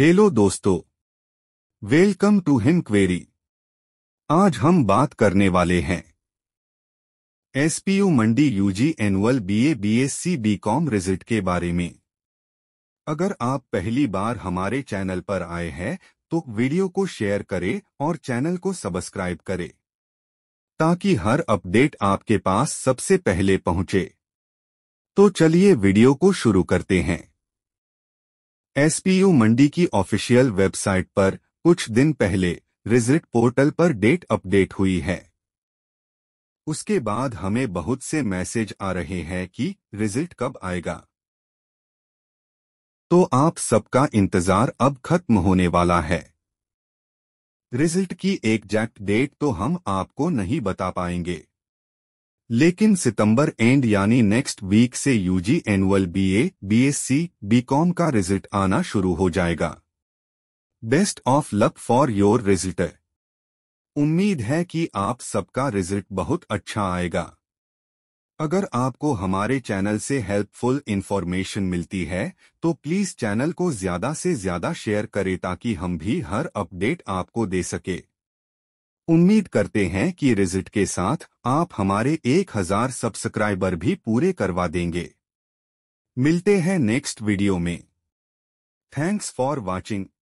hello दोस्तों welcome to him query आज हम बात करने वाले हैं SPU Mandi UG annual BA BSc BCom result के बारे में अगर आप पहली बार हमारे चैनल पर आए हैं तो वीडियो को शेयर करें और चैनल को सब्सक्राइब करें ताकि हर अपडेट आपके पास सबसे पहले पहुंचे तो चलिए वीडियो को शुरू करते हैं एसपीयू मंडी की ऑफिशियल वेबसाइट पर कुछ दिन पहले रिजल्ट पोर्टल पर डेट अपडेट हुई है उसके बाद हमें बहुत से मैसेज आ रहे हैं कि रिजल्ट कब आएगा तो आप सबका इंतजार अब खत्म होने वाला है रिजल्ट की एग्जैक्ट डेट तो हम आपको नहीं बता पाएंगे लेकिन सितंबर एंड यानी नेक्स्ट वीक से UG annual BA, BSc, BCom का रिजल्ट आना शुरू हो जाएगा best of luck for your result उम्मीद है कि आप सबका रिजल्ट बहुत अच्छा आएगा अगर आपको हमारे चैनल से हेल्पफुल इन्फॉर्मेशन मिलती है तो प्लीज चैनल को ज्यादा से ज्यादा शेयर करें ताकि हम भी हर अपडेट आपको दे सके उम्मीद करते हैं कि रिजिट के साथ आप हमारे 1000 सब्सक्राइबर भी पूरे करवा देंगे मिलते हैं नेक्स्ट वीडियो में थैंक्स फॉर वॉचिंग